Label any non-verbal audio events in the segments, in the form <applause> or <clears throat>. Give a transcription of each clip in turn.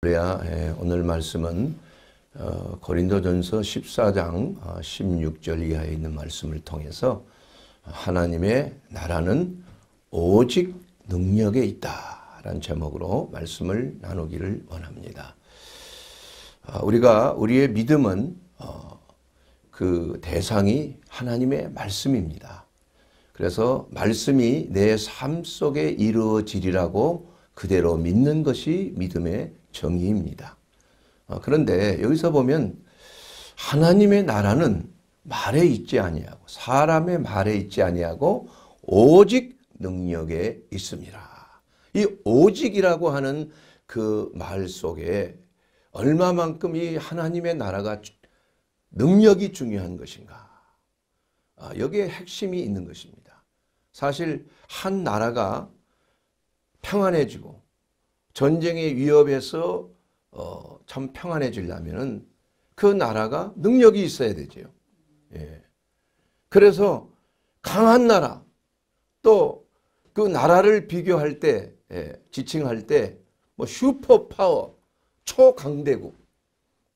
그래야 예, 오늘 말씀은 어, 고린도전서 14장 16절 어, 이하에 있는 말씀을 통해서 하나님의 나라는 오직 능력에 있다라는 제목으로 말씀을 나누기를 원합니다. 아, 우리가 우리의 믿음은 어, 그 대상이 하나님의 말씀입니다. 그래서 말씀이 내 삶 속에 이루어지리라고 그대로 믿는 것이 믿음의 정의입니다. 어, 그런데 여기서 보면 하나님의 나라는 말에 있지 아니하고 사람의 말에 있지 아니하고 오직 능력에 있습니다. 이 오직이라고 하는 그 말 속에 얼마만큼 이 하나님의 나라가 능력이 중요한 것인가 아, 여기에 핵심이 있는 것입니다. 사실 한 나라가 평안해지고 전쟁의 위협에서 어, 참평안해지려면그 나라가 능력이 있어야 되지요. 예. 그래서 강한 나라 또 그 나라를 비교할 때 예, 지칭할 때 뭐 슈퍼 파워 초강대국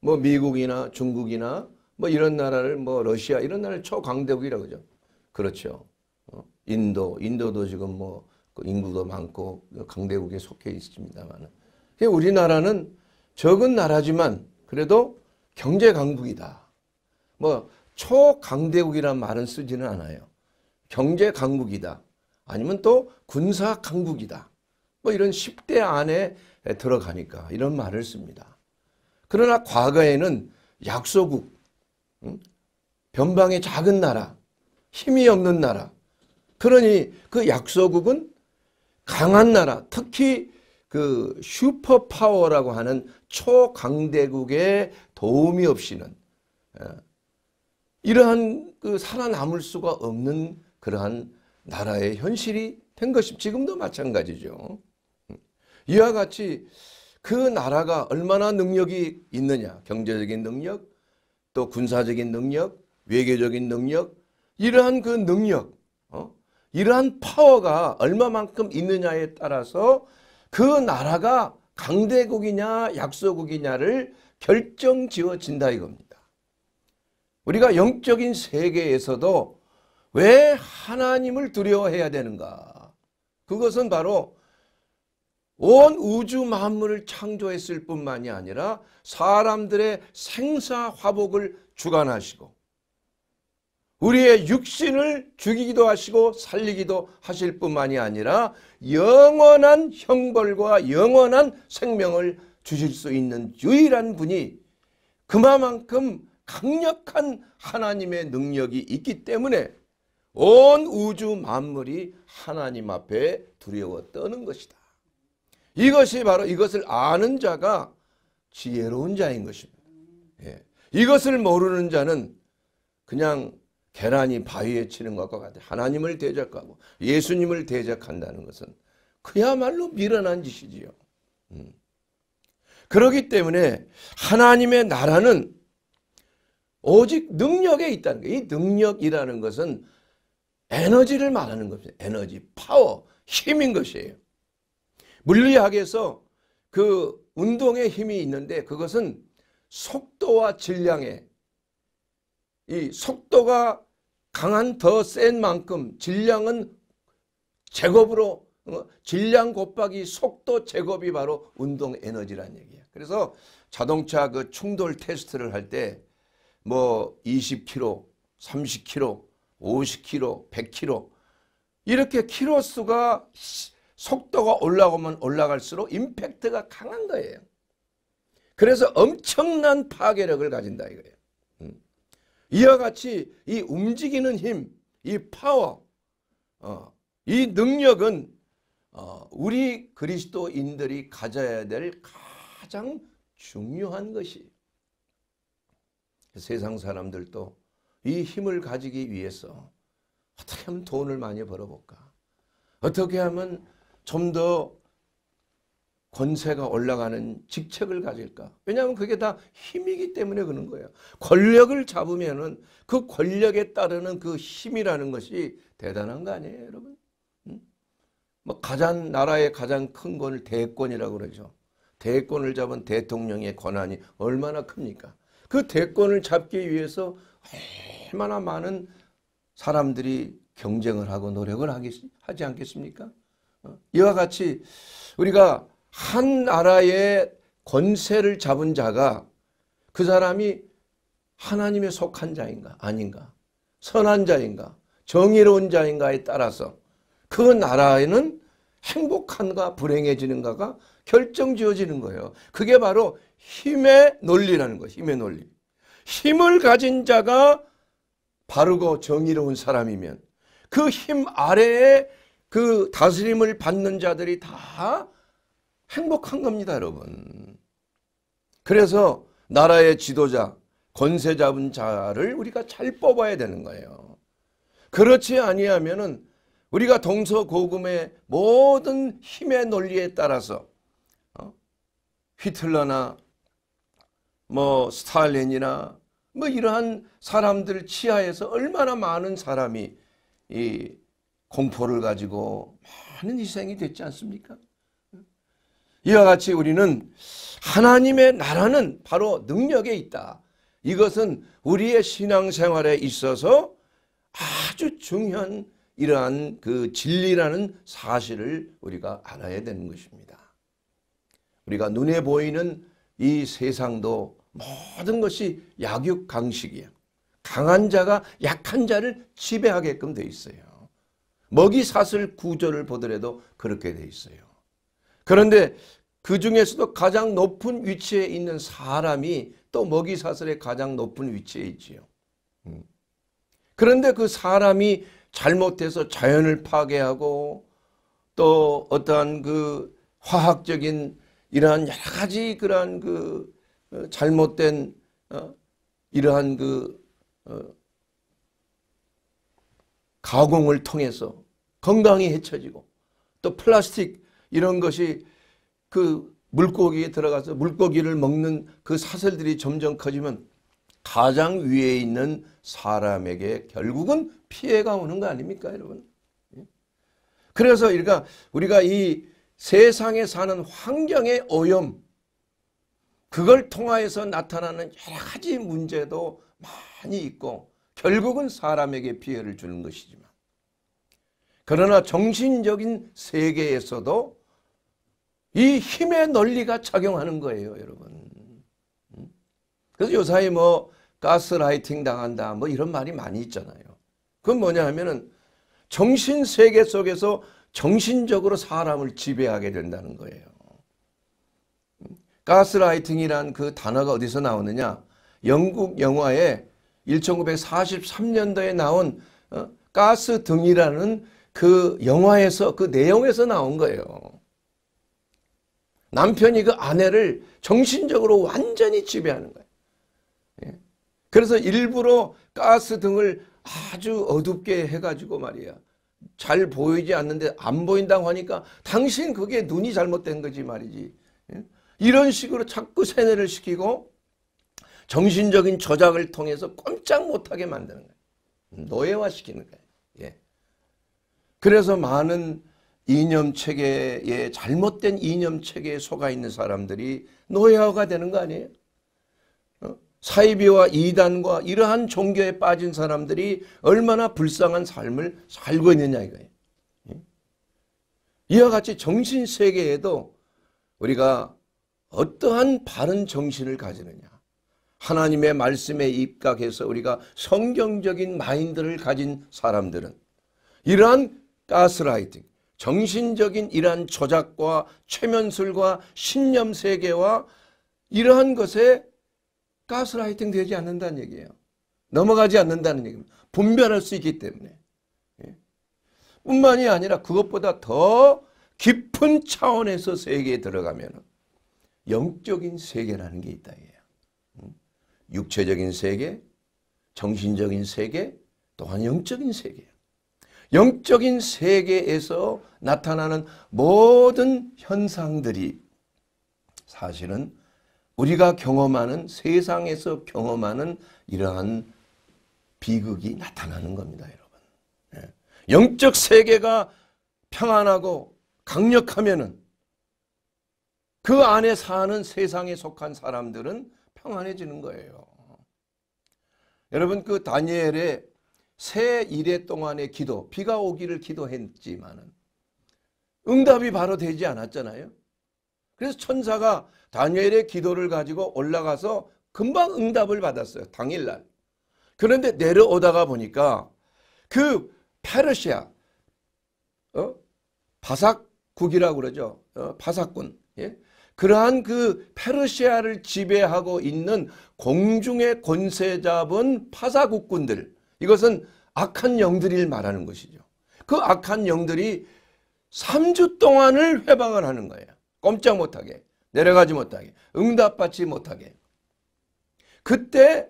뭐 미국이나 중국이나 뭐 이런 나라를 뭐 러시아 이런 나라를 초강대국이라고 그러죠. 그렇죠. 어? 인도 인도도 지금 뭐그 인구도 많고 강대국에 속해 있습니다만 우리나라는 적은 나라지만 그래도 경제 강국이다. 뭐 초강대국이란 말은 쓰지는 않아요. 경제 강국이다. 아니면 또 군사 강국이다. 뭐 이런 10대 안에 들어가니까 이런 말을 씁니다. 그러나 과거에는 약소국, 변방의 작은 나라, 힘이 없는 나라. 그러니 그 약소국은 강한 나라, 특히 그 슈퍼파워라고 하는 초강대국의 도움이 없이는 예, 이러한 그 살아남을 수가 없는 그러한 나라의 현실이 된 것이 지금도 마찬가지죠. 음, 이와 같이 그 나라가 얼마나 능력이 있느냐 경제적인 능력 또 군사적인 능력 외교적인 능력 이러한 그 능력 어? 이러한 파워가 얼마만큼 있느냐에 따라서 그 나라가 강대국이냐 약소국이냐를 결정 지어진다 이겁니다. 우리가 영적인 세계에서도 왜 하나님을 두려워해야 되는가? 그것은 바로 온 우주 만물을 창조했을 뿐만이 아니라 사람들의 생사 화복을 주관하시고 우리의 육신을 죽이기도 하시고 살리기도 하실 뿐만이 아니라 영원한 형벌과 영원한 생명을 주실 수 있는 유일한 분이 그만큼 강력한 하나님의 능력이 있기 때문에 온 우주 만물이 하나님 앞에 두려워 떠는 것이다. 이것이 바로 이것을 아는 자가 지혜로운 자인 것입니다. 예. 이것을 모르는 자는 그냥 계란이 바위에 치는 것과 같아 하나님을 대적하고 예수님을 대적한다는 것은 그야말로 미련한 짓이지요. 음. 그러기 때문에 하나님의 나라는 오직 능력에 있다는 거예요. 이 능력이라는 것은 에너지를 말하는 겁니다. 에너지, 파워, 힘인 것이에요. 물리학에서 그 운동의 힘이 있는데 그것은 속도와 질량의 이 속도가 강한 더 센 만큼 질량은 제곱으로 어, 질량 곱하기 속도 제곱이 바로 운동 에너지란 얘기야. 그래서 자동차 그 충돌 테스트를 할 때 뭐 20km, 30km, 50km, 100km 이렇게 키로 수가 속도가 올라가면 올라갈수록 임팩트가 강한 거예요. 그래서 엄청난 파괴력을 가진다 이거예요. 이와 같이 이 움직이는 힘, 이 파워, 어, 이 능력은 어, 우리 그리스도인들이 가져야 될 가장 중요한 것이 세상 사람들도 이 힘을 가지기 위해서 어떻게 하면 돈을 많이 벌어볼까? 어떻게 하면 좀더 권세가 올라가는 직책을 가질까? 왜냐하면 그게 다 힘이기 때문에 그런 거예요. 권력을 잡으면은 그 권력에 따르는 그 힘이라는 것이 대단한 거 아니에요, 여러분? 응? 뭐 가장 나라의 가장 큰 권을 대권이라고 그러죠. 대권을 잡은 대통령의 권한이 얼마나 큽니까? 그 대권을 잡기 위해서 얼마나 많은 사람들이 경쟁을 하고 노력을 하겠, 하지 않겠습니까? 어? 이와 같이 우리가 한 나라의 권세를 잡은 자가 그 사람이 하나님의 속한 자인가 아닌가 선한 자인가 정의로운 자인가에 따라서 그 나라에는 행복한가 불행해지는가가 결정지어지는 거예요. 그게 바로 힘의 논리라는 거예요. 힘의 논리. 힘을 가진 자가 바르고 정의로운 사람이면 그 힘 아래에 그 다스림을 받는 자들이 다 행복한 겁니다, 여러분. 그래서 나라의 지도자, 권세 잡은 자를 우리가 잘 뽑아야 되는 거예요. 그렇지 아니하면은 우리가 동서고금의 모든 힘의 논리에 따라서 어? 히틀러나 뭐 스탈린이나 뭐 이러한 사람들 치하에서 얼마나 많은 사람이 이 공포를 가지고 많은 희생이 됐지 않습니까? 이와 같이 우리는 하나님의 나라는 바로 능력에 있다. 이것은 우리의 신앙생활에 있어서 아주 중요한 이러한 그 진리라는 사실을 우리가 알아야 되는 것입니다. 우리가 눈에 보이는 이 세상도 모든 것이 약육강식이에요. 강한 자가 약한 자를 지배하게끔 돼 있어요. 먹이사슬 구조를 보더라도 그렇게 돼 있어요. 그런데 그 중에서도 가장 높은 위치에 있는 사람이 또 먹이사슬의 가장 높은 위치에 있지요. 음. 그런데 그 사람이 잘못해서 자연을 파괴하고 또 어떠한 그 화학적인 이러한 여러 가지 그러한 그 어, 잘못된 어, 이러한 그 어, 가공을 통해서 건강이 해쳐지고 또 플라스틱 이런 것이 그 물고기에 들어가서 물고기를 먹는 그 사슬들이 점점 커지면 가장 위에 있는 사람에게 결국은 피해가 오는 거 아닙니까 여러분? 예? 그래서 우리가, 우리가 이 세상에 사는 환경의 오염 그걸 통하여서 나타나는 여러 가지 문제도 많이 있고 결국은 사람에게 피해를 주는 것이지만 그러나 정신적인 세계에서도 이 힘의 논리가 작용하는 거예요, 여러분. 음? 그래서 요사이 뭐 가스라이팅 당한다 뭐 이런 말이 많이 있잖아요. 그건 뭐냐 하면은 정신 세계 속에서 정신적으로 사람을 지배하게 된다는 거예요. 음? 가스라이팅이란 그 단어가 어디서 나오느냐? 영국 영화에 1943년도에 나온 어? 가스 등이라는 그 영화에서 그 내용에서 나온 거예요. 남편이 그 아내를 정신적으로 완전히 지배하는 거예요. 예. 그래서 일부러 가스 등을 아주 어둡게 해가지고 말이야. 잘 보이지 않는데 안 보인다고 하니까 당신 그게 눈이 잘못된 거지 말이지. 예. 이런 식으로 자꾸 세뇌를 시키고 정신적인 저작을 통해서 꼼짝 못하게 만드는 거예요. 노예화시키는 거예요. 예. 그래서 많은 이념 체계에 잘못된 이념 체계에 속아 있는 사람들이 노예화가 되는 거 아니에요? 어? 사이비와 이단과 이러한 종교에 빠진 사람들이 얼마나 불쌍한 삶을 살고 있느냐 이거예요. 예? 이와 같이 정신 세계에도 우리가 어떠한 바른 정신을 가지느냐 하나님의 말씀에 입각해서 우리가 성경적인 마인드를 가진 사람들은 이러한 가스라이팅 정신적인 이러한 조작과 최면술과 신념 세계와 이러한 것에 가스라이팅 되지 않는다는 얘기예요. 넘어가지 않는다는 얘기입니다. 분별할 수 있기 때문에. 예. 뿐만이 아니라 그것보다 더 깊은 차원에서 세계에 들어가면 영적인 세계라는 게 있다. 육체적인 세계, 정신적인 세계, 또한 영적인 세계. 영적인 세계에서 나타나는 모든 현상들이 사실은 우리가 경험하는 세상에서 경험하는 이러한 비극이 나타나는 겁니다. 여러분. 예. 영적 세계가 평안하고 강력하면은 그 안에 사는 세상에 속한 사람들은 평안해지는 거예요. 여러분 그 다니엘의 새 일회 동안의 기도, 비가 오기를 기도했지만 응답이 바로 되지 않았잖아요. 그래서 천사가 다니엘의 기도를 가지고 올라가서 금방 응답을 받았어요. 당일날. 그런데 내려오다가 보니까 그 페르시아, 어? 바삭국이라고 그러죠. 어? 바삭군. 예? 그러한 그 페르시아를 지배하고 있는 공중의 권세 잡은 파사국군들 이것은 악한 영들을 말하는 것이죠. 그 악한 영들이 3주 동안을 회방을 하는 거예요. 꼼짝 못하게 내려가지 못하게 응답받지 못하게 그때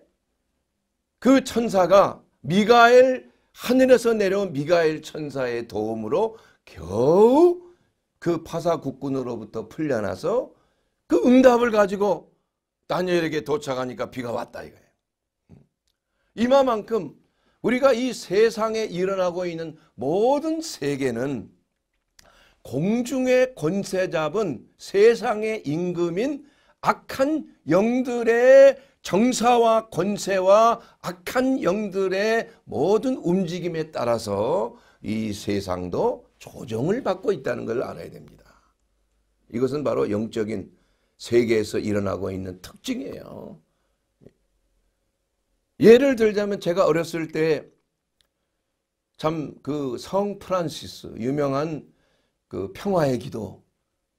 그 천사가 미가엘 하늘에서 내려온 미가엘 천사의 도움으로 겨우 그 파사 국군으로부터 풀려나서 그 응답을 가지고 다니엘에게 도착하니까 비가 왔다 이거예요. 이마만큼 우리가 이 세상에 일어나고 있는 모든 세계는 공중의 권세 잡은 세상의 임금인 악한 영들의 정사와 권세와 악한 영들의 모든 움직임에 따라서 이 세상도 조정을 받고 있다는 걸 알아야 됩니다. 이것은 바로 영적인 세계에서 일어나고 있는 특징이에요. 예를 들자면 제가 어렸을 때 참 그 성 프란시스 유명한 그 평화의 기도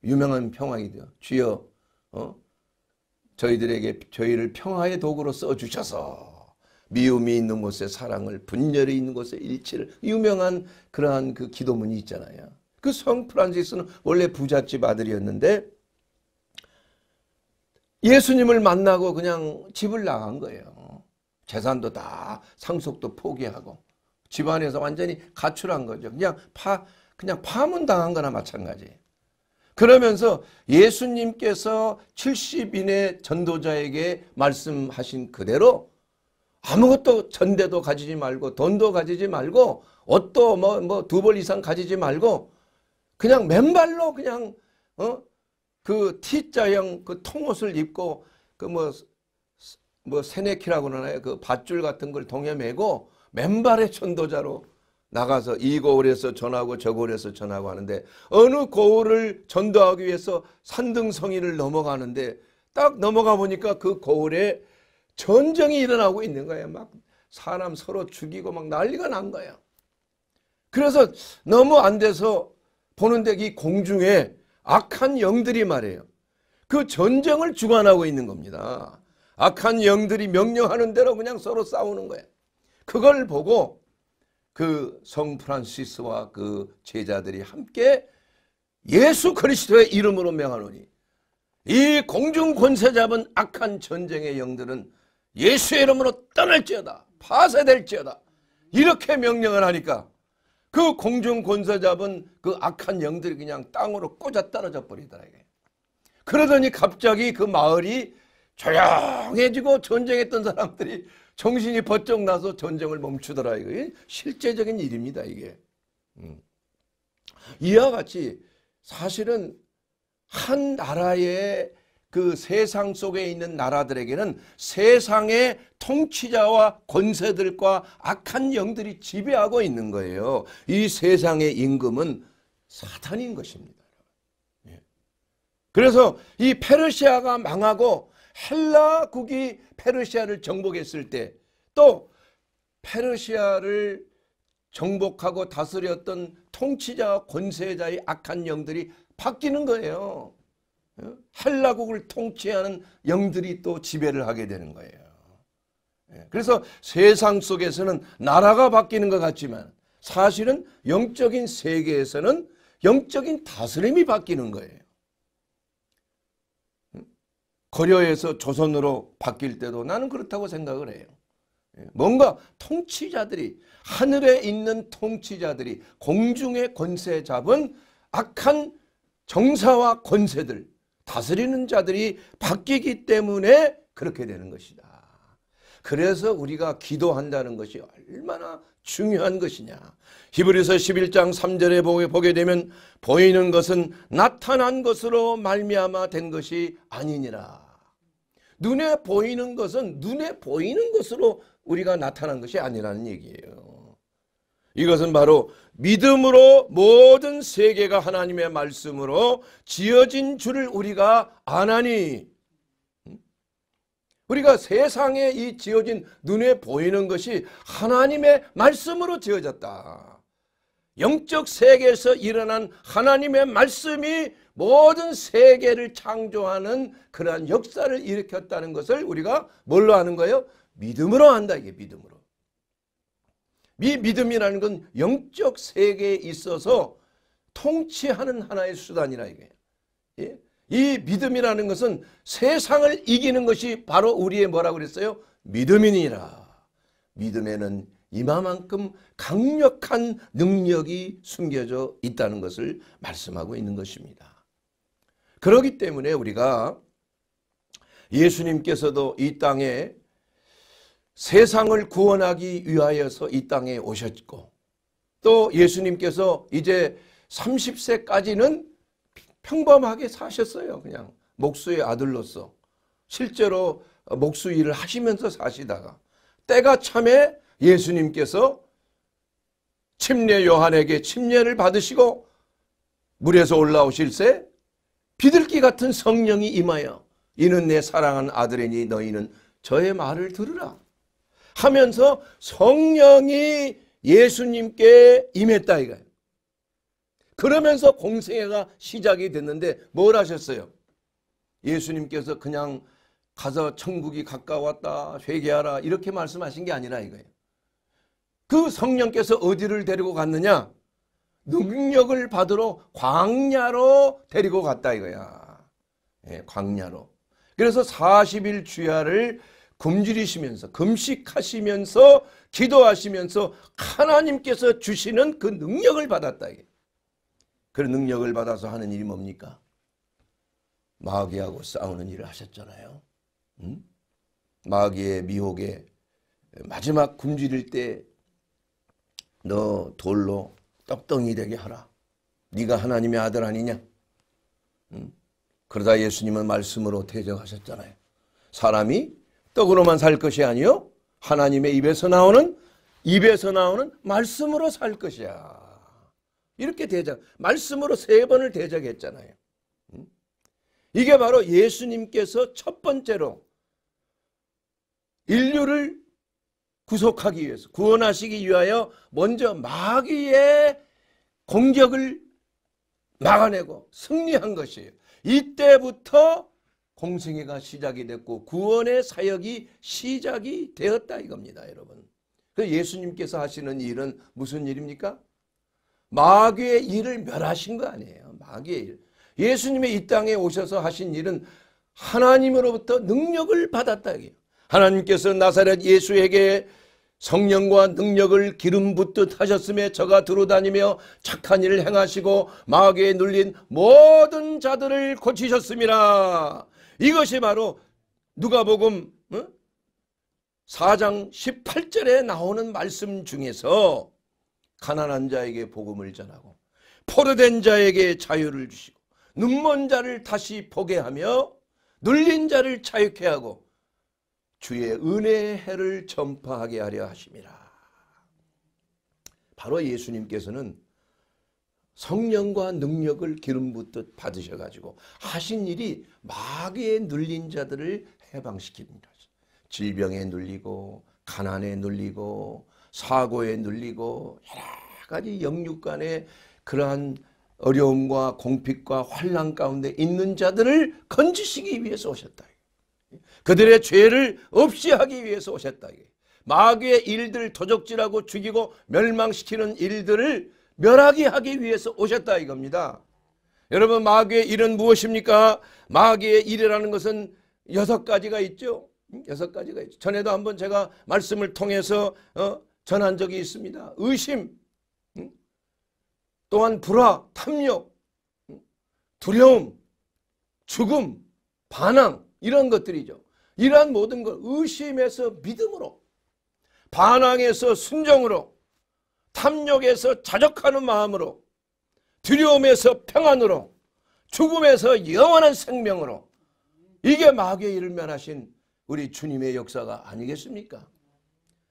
유명한 평화의 기도 주여 어? 저희들에게 저희를 평화의 도구로 써주셔서 미움이 있는 곳에 사랑을 분열이 있는 곳에 일치를 유명한 그러한 그 기도문이 있잖아요. 그 성 프란시스는 원래 부잣집 아들이었는데 예수님을 만나고 그냥 집을 나간 거예요. 재산도 다 상속도 포기하고 집안에서 완전히 가출한 거죠. 그냥 파 그냥 파문당한 거나 마찬가지. 그러면서 예수님께서 70인의 전도자에게 말씀하신 그대로 아무것도 전대도 가지지 말고 돈도 가지지 말고 옷도 뭐 뭐 두 벌 이상 가지지 말고 그냥 맨발로 그냥 어그 T자형 그 통옷을 입고 그뭐 뭐 세네키라고 그나요그 밧줄 같은 걸 동에 메고 맨발의 전도자로 나가서 이 고을에서 전하고 저 고을에서 전하고 하는데 어느 고을을 전도하기 위해서 산등성이를 넘어가는데 딱 넘어가 보니까 그 고을에 전쟁이 일어나고 있는 거예요. 막 사람 서로 죽이고 막 난리가 난 거예요. 그래서 너무 안 돼서 보는데 이 공중에 악한 영들이 말이에요. 그 전쟁을 주관하고 있는 겁니다. 악한 영들이 명령하는 대로 그냥 서로 싸우는 거야. 그걸 보고 그 성 프란시스와 그 제자들이 함께 예수 그리스도의 이름으로 명하노니 이 공중 권세 잡은 악한 전쟁의 영들은 예수의 이름으로 떠날지어다 파쇄될지어다 이렇게 명령을 하니까 그 공중 권세 잡은 그 악한 영들이 그냥 땅으로 꽂아 떨어져 버리더라 이게. 그러더니 갑자기 그 마을이 조용해지고 전쟁했던 사람들이 정신이 번쩍 나서 전쟁을 멈추더라. 이게 실제적인 일입니다. 이게. 음. 이와 같이 사실은 한 나라의 그 세상 속에 있는 나라들에게는 세상의 통치자와 권세들과 악한 영들이 지배하고 있는 거예요. 이 세상의 임금은 사탄인 것입니다. 예. 그래서 이 페르시아가 망하고 헬라국이 페르시아를 정복했을 때 또 페르시아를 정복하고 다스렸던 통치자와 권세자의 악한 영들이 바뀌는 거예요. 어? 헬라국을 통치하는 영들이 또 지배를 하게 되는 거예요. 예, 그래서 세상 속에서는 나라가 바뀌는 것 같지만 사실은 영적인 세계에서는 영적인 다스림이 바뀌는 거예요. 고려에서 조선으로 바뀔 때도 나는 그렇다고 생각을 해요. 예, 뭔가 통치자들이 하늘에 있는 통치자들이 공중의 권세 잡은 악한 정사와 권세들 다스리는 자들이 바뀌기 때문에 그렇게 되는 것이다. 그래서 우리가 기도한다는 것이 얼마나 중요한 것이냐. 히브리서 11장 3절에 보게 되면 보이는 것은 나타난 것으로 말미암아 된 것이 아니니라. 눈에 보이는 것은 눈에 보이는 것으로 우리가 나타난 것이 아니라는 얘기예요. 이것은 바로 믿음으로 모든 세계가 하나님의 말씀으로 지어진 줄을 우리가 아나니 우리가 세상에 이 지어진 눈에 보이는 것이 하나님의 말씀으로 지어졌다. 영적 세계에서 일어난 하나님의 말씀이 모든 세계를 창조하는 그러한 역사를 일으켰다는 것을 우리가 뭘로 아는 거예요? 믿음으로 한다 이게 믿음으로. 이 믿음이라는 건 영적 세계에 있어서 통치하는 하나의 수단이라 이게. 예? 이 믿음이라는 것은 세상을 이기는 것이 바로 우리의 뭐라고 그랬어요? 믿음이니라. 믿음에는 이마만큼 강력한 능력이 숨겨져 있다는 것을 말씀하고 있는 것입니다. 그러기 때문에 우리가 예수님께서도 이 땅에 세상을 구원하기 위하여서 이 땅에 오셨고 또 예수님께서 이제 30세까지는 평범하게 사셨어요. 그냥 목수의 아들로서 실제로 목수 일을 하시면서 사시다가 때가 참에 예수님께서 침례 요한에게 침례를 받으시고 물에서 올라오실 새 비둘기 같은 성령이 임하여 이는 내사랑하는 아들이니 너희는 저의 말을 들으라 하면서 성령이 예수님께 임했다 이거예요. 그러면서 공생애가 시작이 됐는데 뭘 하셨어요? 예수님께서 그냥 가서 천국이 가까웠다 회개하라 이렇게 말씀하신 게 아니라 이거예요. 그 성령께서 어디를 데리고 갔느냐? 능력을 받으러 광야로 데리고 갔다 이거야. 예, 광야로. 그래서 40일 주야를 굶주리시면서 금식하시면서 기도하시면서 하나님께서 주시는 그 능력을 받았다 이게. 그런 능력을 받아서 하는 일이 뭡니까? 마귀하고 싸우는 일을 하셨잖아요. 응? 마귀의 미혹에 마지막 굶주릴 때너 돌로 떡덩이 되게 하라. 네가 하나님의 아들 아니냐? 음? 그러다 예수님은 말씀으로 대적하셨잖아요. 사람이 떡으로만 살 것이 아니요 하나님의 입에서 나오는 입에서 나오는 말씀으로 살 것이야. 이렇게 대적 말씀으로 세 번을 대적했잖아요. 이게 바로 예수님께서 첫 번째로 인류를 구속하기 위해서 구원하시기 위하여 먼저 마귀의 공격을 막아내고 승리한 것이에요. 이때부터 공생애가 시작이 됐고 구원의 사역이 시작이 되었다 이겁니다 여러분. 그 예수님께서 하시는 일은 무슨 일입니까? 마귀의 일을 멸하신 거 아니에요. 마귀의 일. 예수님의 이 땅에 오셔서 하신 일은 하나님으로부터 능력을 받았다 이게 하나님께서 나사렛 예수에게 성령과 능력을 기름 붓듯 하셨음에 저가 들어다니며 착한 일을 행하시고 마귀에 눌린 모든 자들을 고치셨습니다. 이것이 바로 누가복음 4장 18절에 나오는 말씀 중에서 가난한 자에게 복음을 전하고 포로된 자에게 자유를 주시고 눈먼 자를 다시 보게 하며 눌린 자를 자유케 하고 주의 은혜의 해를 전파하게 하려 하십이라 바로 예수님께서는 성령과 능력을 기름 붓듯 받으셔 가지고 하신 일이 마귀에 눌린 자들을 해방시킵니다. 질병에 눌리고 가난에 눌리고 사고에 눌리고 여러 가지 영육 간의 그러한 어려움과 공핍과 환란 가운데 있는 자들을 건지시기 위해서 오셨다. 그들의 죄를 없이 하기 위해서 오셨다. 마귀의 일들 도적질하고 죽이고 멸망시키는 일들을 멸하게 하기 위해서 오셨다 이겁니다. 여러분 마귀의 일은 무엇입니까? 마귀의 일이라는 것은 여섯 가지가 있죠. 여섯 가지가 있죠. 전에도 한번 제가 말씀을 통해서 어, 전한 적이 있습니다. 의심, 응? 또한 불화, 탐욕, 두려움, 죽음, 반항 이런 것들이죠. 이러한 모든 걸 의심에서 믿음으로 반항에서 순종으로 탐욕에서 자족하는 마음으로 두려움에서 평안으로 죽음에서 영원한 생명으로 이게 마귀의 일을 면하신 우리 주님의 역사가 아니겠습니까?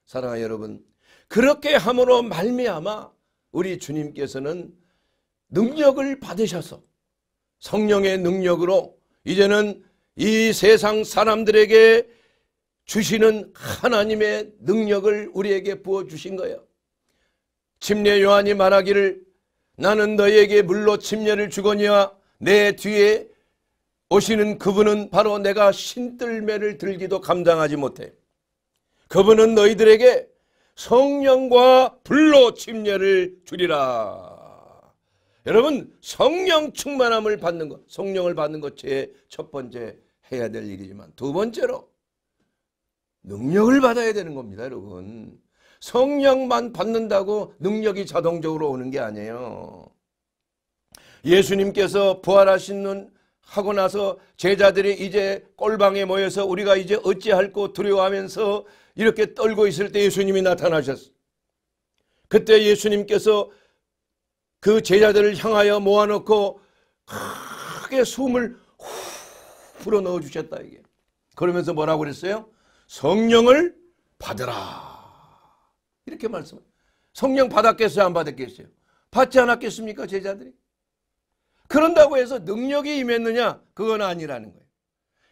사랑하는 여러분 그렇게 함으로 말미암아 우리 주님께서는 능력을 받으셔서 성령의 능력으로 이제는 이 세상 사람들에게 주시는 하나님의 능력을 우리에게 부어주신 거야. 침례 요한이 말하기를 나는 너희에게 물로 침례를 주거니와 내 뒤에 오시는 그분은 바로 내가 신뜰매를 들기도 감당하지 못해. 그분은 너희들에게 성령과 불로 침례를 주리라. 여러분 성령 충만함을 받는 것, 성령을 받는 것 제 첫 번째 해야 될 일이지만 두 번째로 능력을 받아야 되는 겁니다, 여러분. 성령만 받는다고 능력이 자동적으로 오는 게 아니에요. 예수님께서 부활하신 하고 나서 제자들이 이제 꼴방에 모여서 우리가 이제 어찌할꼬 두려워하면서 이렇게 떨고 있을 때 예수님이 나타나셨어요. 그때 예수님께서 그 제자들을 향하여 모아놓고 크게 숨을 후 풀어 넣어 주셨다 이게. 그러면서 뭐라고 그랬어요? 성령을 받으라. 이렇게 말씀 성령 받았겠어요? 안 받았겠어요? 받지 않았겠습니까? 제자들이? 그런다고 해서 능력이 임했느냐? 그건 아니라는 거예요.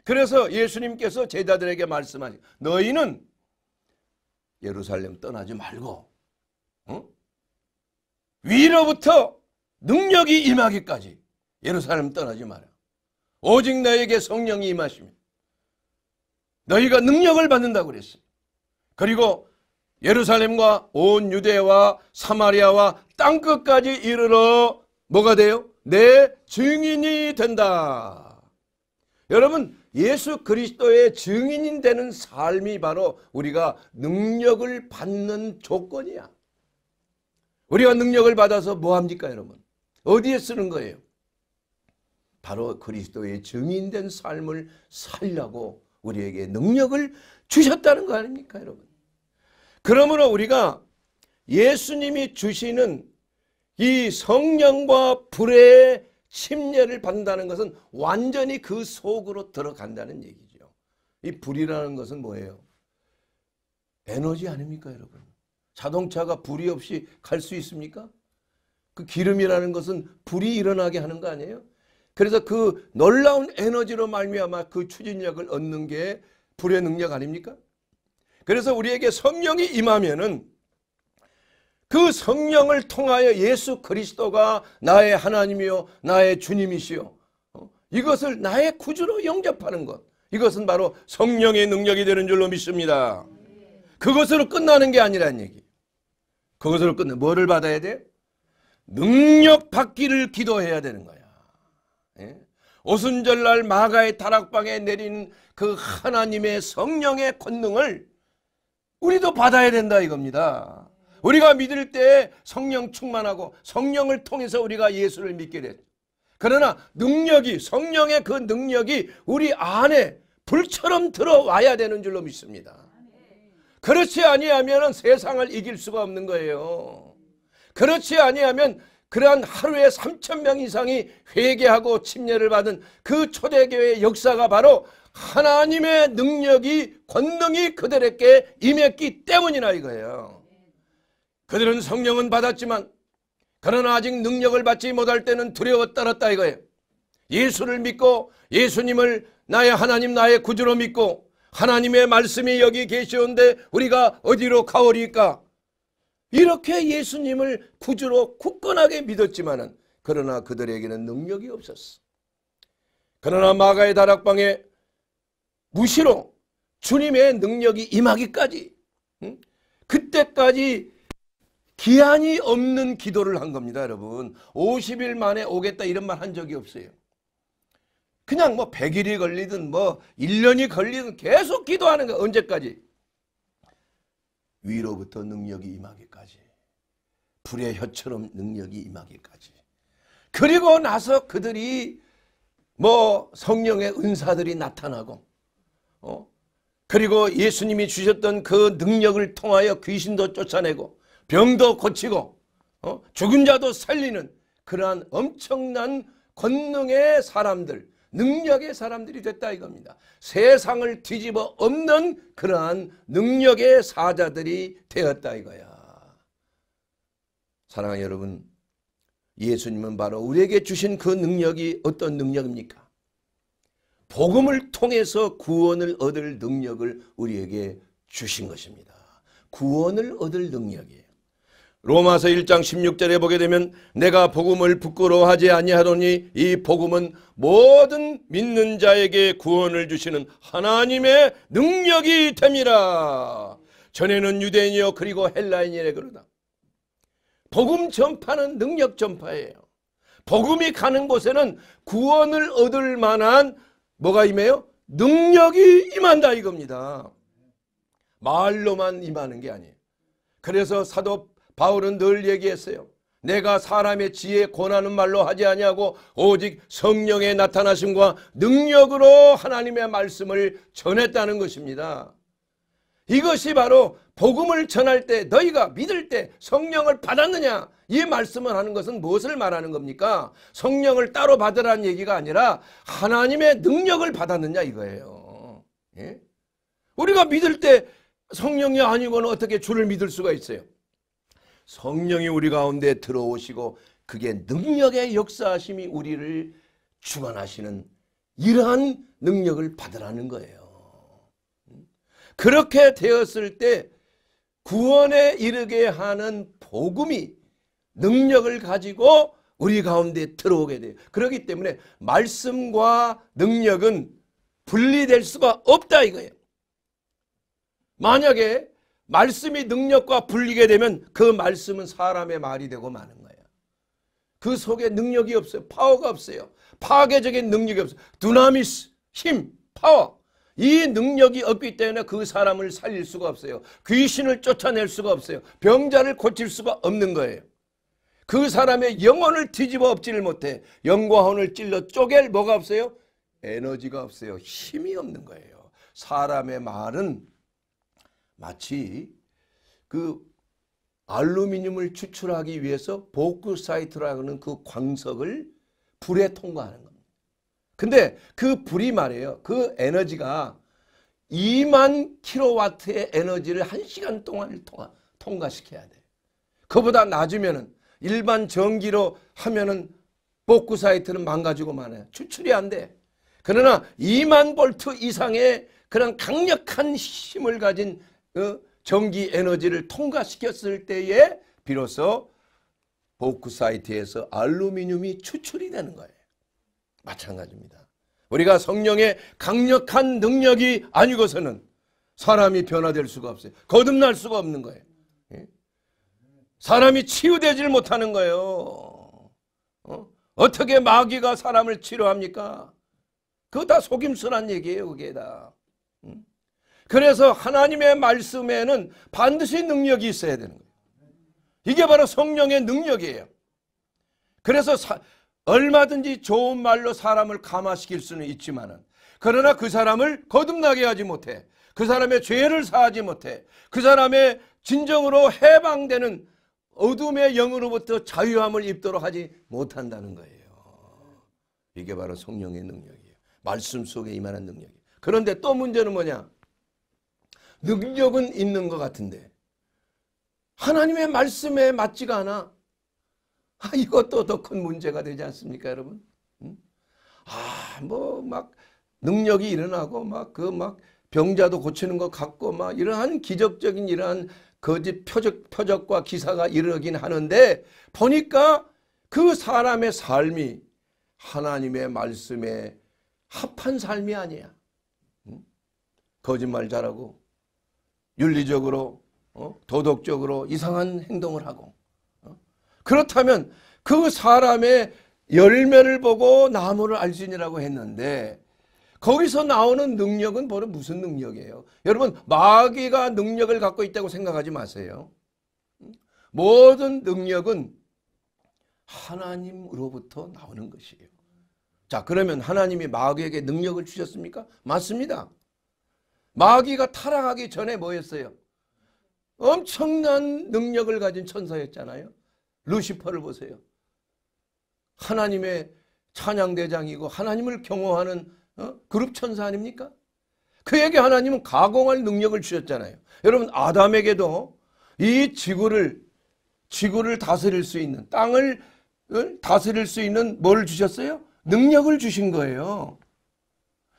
그래서 예수님께서 제자들에게 말씀하시 너희는 예루살렘 떠나지 말고 응? 위로부터 능력이 임하기까지 예루살렘 떠나지 마라. 오직 너에게 성령이 임하시면 너희가 능력을 받는다고 그랬어요. 그리고 예루살렘과 온 유대와 사마리아와 땅끝까지 이르러 뭐가 돼요? 내 증인이 된다. 여러분 예수 그리스도의 증인이 되는 삶이 바로 우리가 능력을 받는 조건이야. 우리가 능력을 받아서 뭐합니까 여러분? 어디에 쓰는 거예요? 바로 그리스도의 증인된 삶을 살려고 우리에게 능력을 주셨다는 거 아닙니까 여러분 그러므로 우리가 예수님이 주시는 이 성령과 불의 침례를 받는다는 것은 완전히 그 속으로 들어간다는 얘기죠 이 불이라는 것은 뭐예요 에너지 아닙니까 여러분 자동차가 불이 없이 갈 수 있습니까 그 기름이라는 것은 불이 일어나게 하는 거 아니에요 그래서 그 놀라운 에너지로 말미암아 그 추진력을 얻는 게 불의 능력 아닙니까? 그래서 우리에게 성령이 임하면은 그 성령을 통하여 예수 그리스도가 나의 하나님이요 나의 주님이시요 어? 이것을 나의 구주로 영접하는 것 이것은 바로 성령의 능력이 되는 줄로 믿습니다. 그것으로 끝나는 게 아니란 얘기. 그것으로 끝내 뭐를 받아야 돼? 능력 받기를 기도해야 되는 거예요. 오순절날 마가의 다락방에 내린그 하나님의 성령의 권능을 우리도 받아야 된다 이겁니다. 우리가 믿을 때 성령 충만하고 성령을 통해서 우리가 예수를 믿게 됐죠. 그러나 능력이 성령의 그 능력이 우리 안에 불처럼 들어와야 되는 줄로 믿습니다. 그렇지 아니하면 세상을 이길 수가 없는 거예요. 그렇지 아니하면 그러한 하루에 3천 명 이상이 회개하고 침례를 받은 그 초대교회의 역사가 바로 하나님의 능력이 권능이 그들에게 임했기 때문이라 이거예요. 그들은 성령은 받았지만 그러나 아직 능력을 받지 못할 때는 두려워 떨었다 이거예요. 예수를 믿고 예수님을 나의 하나님 나의 구주로 믿고 하나님의 말씀이 여기 계시는데 우리가 어디로 가오리까? 이렇게 예수님을 구주로 굳건하게 믿었지만은 그러나 그들에게는 능력이 없었어. 그러나 마가의 다락방에 무시로 주님의 능력이 임하기까지 그때까지 기한이 없는 기도를 한 겁니다 여러분. 50일 만에 오겠다 이런 말 한 적이 없어요. 그냥 뭐 100일이 걸리든 뭐 1년이 걸리든 계속 기도하는 거 언제까지? 위로부터 능력이 임하기까지 불의 혀처럼 능력이 임하기까지 그리고 나서 그들이 뭐 성령의 은사들이 나타나고 어? 그리고 예수님이 주셨던 그 능력을 통하여 귀신도 쫓아내고 병도 고치고 어? 죽은 자도 살리는 그러한 엄청난 권능의 사람들 능력의 사람들이 됐다 이겁니다. 세상을 뒤집어 엎는 그러한 능력의 사자들이 되었다 이거야. 사랑하는 여러분, 예수님은 바로 우리에게 주신 그 능력이 어떤 능력입니까? 복음을 통해서 구원을 얻을 능력을 우리에게 주신 것입니다. 구원을 얻을 능력이에요. 로마서 1장 16절에 보게 되면 내가 복음을 부끄러워하지 아니하노니 이 복음은 모든 믿는 자에게 구원을 주시는 하나님의 능력이 됨이라. 전에는 유대인이요 그리고 헬라인이래 그러다. 복음 전파는 능력 전파예요. 복음이 가는 곳에는 구원을 얻을 만한 뭐가 임해요? 능력이 임한다 이겁니다. 말로만 임하는 게 아니에요. 그래서 사도 바울은 늘 얘기했어요. 내가 사람의 지혜 권하는 말로 하지 아니하고 오직 성령의 나타나심과 능력으로 하나님의 말씀을 전했다는 것입니다. 이것이 바로 복음을 전할 때 너희가 믿을 때 성령을 받았느냐 이 말씀을 하는 것은 무엇을 말하는 겁니까? 성령을 따로 받으라는 얘기가 아니라 하나님의 능력을 받았느냐 이거예요. 예? 우리가 믿을 때 성령이 아니고는 어떻게 주를 믿을 수가 있어요? 성령이 우리 가운데 들어오시고 그게 능력의 역사하심이 우리를 주관하시는 이러한 능력을 받으라는 거예요. 그렇게 되었을 때 구원에 이르게 하는 복음이 능력을 가지고 우리 가운데 들어오게 돼요. 그렇기 때문에 말씀과 능력은 분리될 수가 없다 이거예요. 만약에 말씀이 능력과 불리게 되면 그 말씀은 사람의 말이 되고 마는 거예요. 그 속에 능력이 없어요. 파워가 없어요. 파괴적인 능력이 없어요. 두나미스, 힘, 파워. 이 능력이 없기 때문에 그 사람을 살릴 수가 없어요. 귀신을 쫓아낼 수가 없어요. 병자를 고칠 수가 없는 거예요. 그 사람의 영혼을 뒤집어 엎지를 못해. 영과 혼을 찔러 쪼갤 뭐가 없어요? 에너지가 없어요. 힘이 없는 거예요. 사람의 말은 마치 그 알루미늄을 추출하기 위해서 보크사이트라는 고하그 광석을 불에 통과하는 겁니다. 근데 그 불이 말이에요. 그 에너지가 2만 킬로와트의 에너지를 1시간 동안 통화, 통과시켜야 돼. 요 그보다 낮으면은 일반 전기로 하면은 복구사이트는 망가지고 말만요 추출이 안 돼. 그러나 2만 볼트 이상의 그런 강력한 힘을 가진 그 전기 에너지를 통과시켰을 때에 비로소 보크사이트에서 알루미늄이 추출이 되는 거예요. 마찬가지입니다. 우리가 성령의 강력한 능력이 아니고서는 사람이 변화될 수가 없어요. 거듭날 수가 없는 거예요. 예? 사람이 치유되질 못하는 거예요. 어? 떻게 마귀가 사람을 치료합니까? 그거 다 속임수란 얘기예요. 그게 다. 응? 그래서 하나님의 말씀에는 반드시 능력이 있어야 되는 거예요. 이게 바로 성령의 능력이에요. 그래서 사, 얼마든지 좋은 말로 사람을 감화시킬 수는 있지만은 그러나 그 사람을 거듭나게 하지 못해. 그 사람의 죄를 사하지 못해. 그 사람의 진정으로 해방되는 어둠의 영으로부터 자유함을 입도록 하지 못한다는 거예요. 이게 바로 성령의 능력이에요. 말씀 속에 임하는 능력이에요. 그런데 또 문제는 뭐냐? 능력은 있는 것 같은데 하나님의 말씀에 맞지가 않아. 아, 이것도 더 큰 문제가 되지 않습니까 여러분? 응? 아뭐 막 능력이 일어나고 막 그막 그 병자도 고치는 것 같고 막 이러한 기적적인 이러한 거짓 표적, 표적과 기사가 이르긴 하는데 보니까 그 사람의 삶이 하나님의 말씀에 합한 삶이 아니야. 응? 거짓말 잘하고 윤리적으로 어? 도덕적으로 이상한 행동을 하고 어? 그렇다면 그 사람의 열매를 보고 나무를 알지니라고 했는데 거기서 나오는 능력은 바로 무슨 능력이에요? 여러분 마귀가 능력을 갖고 있다고 생각하지 마세요. 모든 능력은 하나님으로부터 나오는 것이에요. 자 그러면 하나님이 마귀에게 능력을 주셨습니까? 맞습니다. 마귀가 타락하기 전에 뭐였어요? 엄청난 능력을 가진 천사였잖아요. 루시퍼를 보세요. 하나님의 찬양대장이고 하나님을 경호하는 어? 그룹 천사 아닙니까? 그에게 하나님은 가공할 능력을 주셨잖아요. 여러분 아담에게도 이 지구를 지구를 다스릴 수 있는 땅을 어? 다스릴 수 있는 뭘 주셨어요? 능력을 주신 거예요.